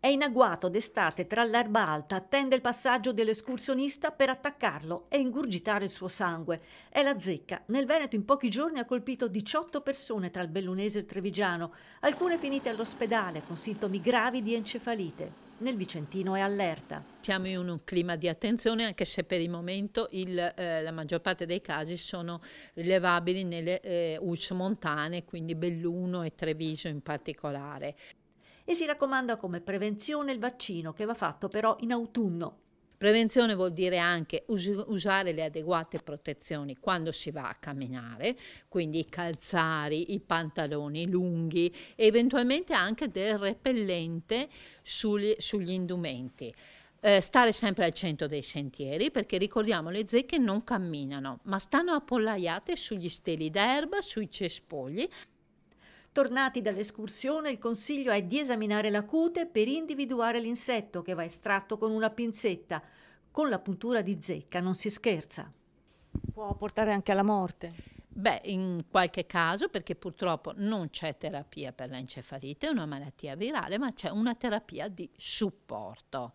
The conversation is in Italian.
È in agguato d'estate tra l'erba alta, attende il passaggio dell'escursionista per attaccarlo e ingurgitare il suo sangue. È la zecca. Nel Veneto in pochi giorni ha colpito 18 persone tra il bellunese e il trevigiano, alcune finite all'ospedale con sintomi gravi di encefalite. Nel Vicentino è allerta. Siamo in un clima di attenzione anche se per il momento il, eh, la maggior parte dei casi sono rilevabili nelle eh, montane, quindi Belluno e Treviso in particolare e si raccomanda come prevenzione il vaccino che va fatto però in autunno. Prevenzione vuol dire anche us- usare le adeguate protezioni quando si va a camminare, quindi i calzari, i pantaloni lunghi e eventualmente anche del repellente sugli, sugli indumenti. Eh, stare sempre al centro dei sentieri perché ricordiamo le zecche non camminano ma stanno appollaiate sugli steli d'erba, sui cespogli Tornati dall'escursione, il consiglio è di esaminare la cute per individuare l'insetto che va estratto con una pinzetta. Con la puntura di zecca non si scherza. Può portare anche alla morte? Beh, in qualche caso, perché purtroppo non c'è terapia per l'encefalite, è una malattia virale, ma c'è una terapia di supporto.